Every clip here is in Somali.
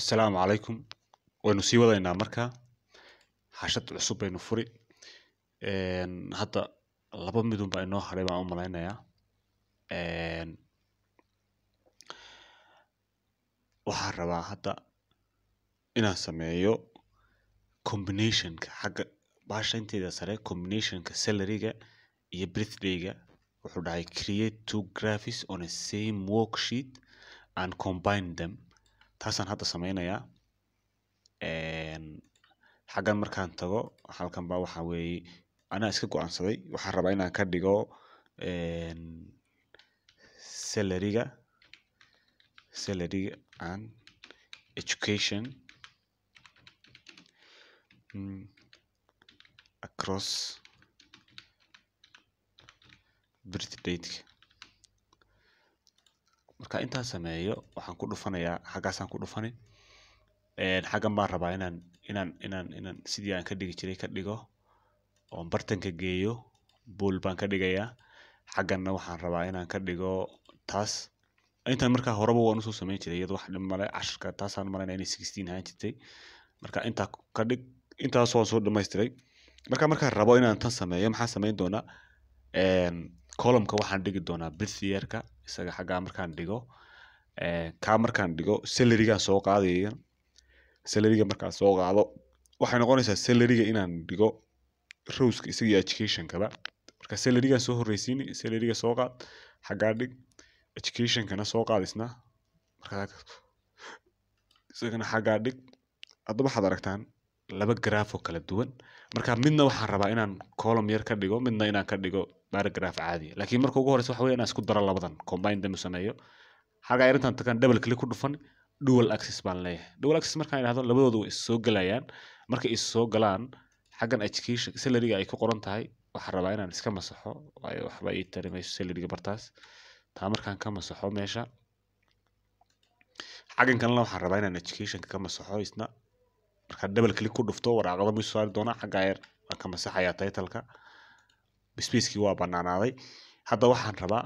asalaamu calaykum waynu sii wadaynaa markaa xashad cusub baynu furi hadda laba midunba inoo hadhay baan u malaynayaa waxaan rabaa hadda inaan sameeyo combinationka xagga baasha inteeda sare combinationka salaryga iyo birthdayga wuxuu dhahay create two graphics on a same worksheet and combine them taasaan hadda samaynayaa xaggan markaan tago halkan ba waxa weeye anaa iska go go'aansaday waxaan rabaa inaan ka dhigo salariga salariga an education mm, across birth marka intaas sameeyo waxaan ku dhufanayaa xaggaasaan ku dhufani xaggan baan rabaa inaan inaan inaan inaan sidii aan ka dhigi jiray bartanka geeyo buol baan kadhigaya dhigayaa xagganna waxaan rabaa inaan ka taas intan markaa horeba waan usoo sameyn jiray iyadoo wax dhib male cashirka taasaan malayna inay sixteen ahaan jirtay marka intaa ka intaas waan soo dhamaystiray marka markaan rabo inaan tan sameeyo maxaa sameyn doonaa columnka waxaan dhigi doonaa birth isaga xaggaa markaan dhigo kaa markaan dhigo salarigaan soo qaadaya salariga markaan soo qaado waxay noqonaysaa salariga inaan dhigo rowska isagiyo educationkaba marka salarigan soo horreysiini salariga soo qaad xaggaa dhig educationkana soo qaadisna isagana xaggaa dhig haddaba waxaad aragtaan laba garaaf oo kala duwan marka midna waxaan rabaa inaan column yar ka dhigo midna inaan ka dhigo paragraph caadi laakiin marka ugu horeysa waxa inaan isku daro labadan combine sameeyo xagaa arintan tagaan double click ku dhufan dual access baan leeyahay dual access markaan idhahdo labadoodu way issoo galayaan markay issoo galaan xaggan education salariga ay ku qoran tahay waxaan rabaa inaan iska masaxo waxba ii tari mayso salariga bartaas taa markaan ka masaxo meesha xaggan kalena waxaan rabaa inaan educationka ka masaxo isna markaad double click ku dhufto waraaqada meeshu saari doona xaggaa yar waa ka masaxayaa titleka spacekii waa banaanaaday hadda waxaan rabaa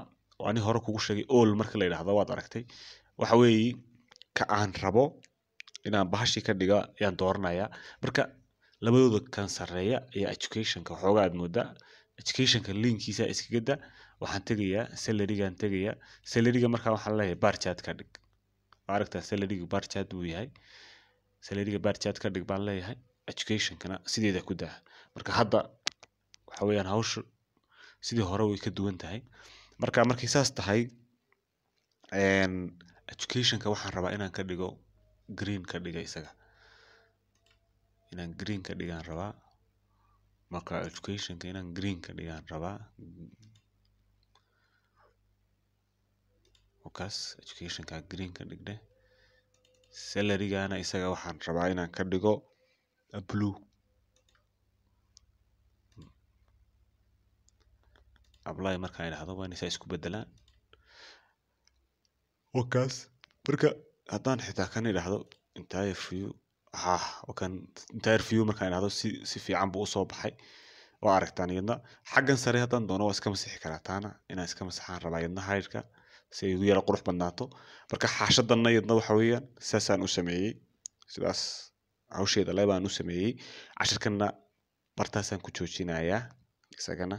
ani hore kugu sheegay all marka la yidhaahdo waad aragtay waxa weeye ka aan rabo inaan bahashii ka dhiga ayaan dooranayaa marka labadooda kan sareeya ayaa educationka waxoogaa aad moodaa educationka linkiisa iskagada waxaan tegayaa salarigaan tegayaa salariga markaa waxaan leeyahay barchat dhig maaragtaa salariga barchat buu yahay salariga barjad ka dhig baan leeyahay educationkana sideeda ku daaha marka hadda waxa weyaan hawshu sidii hore way ka duwan tahay marka markay saas tahay educationka waxaan rabaa inaan ka dhigo green ka dhiga isaga inaan green ka dhigaan rabaa marka educationka inaan green ka dhigaan rabaa okaas educationka green ka dhigdhe salarigana isaga waxaan rabaa inaan ka dhigo blue apply waa inay saa isku beddelaan wakaas marka haddaan xitaa kan idhahdo entire view ha ah, wakan entire view markaan idhahdo si si fiican buu usoo baxay waa aragtaan iyadna xaggan sare haddaan doono waa iska masixi karaa taana inaan iska masaxaan rabaa iyadna hayrka si ay ugu yara qurux badnaato marka xaashadanna yadna waxa weeyaan saasaan u sameeyey sidaas hawsheeda le baan u sameeyey cashirkanna bartaasaan ku joojinayaa isagana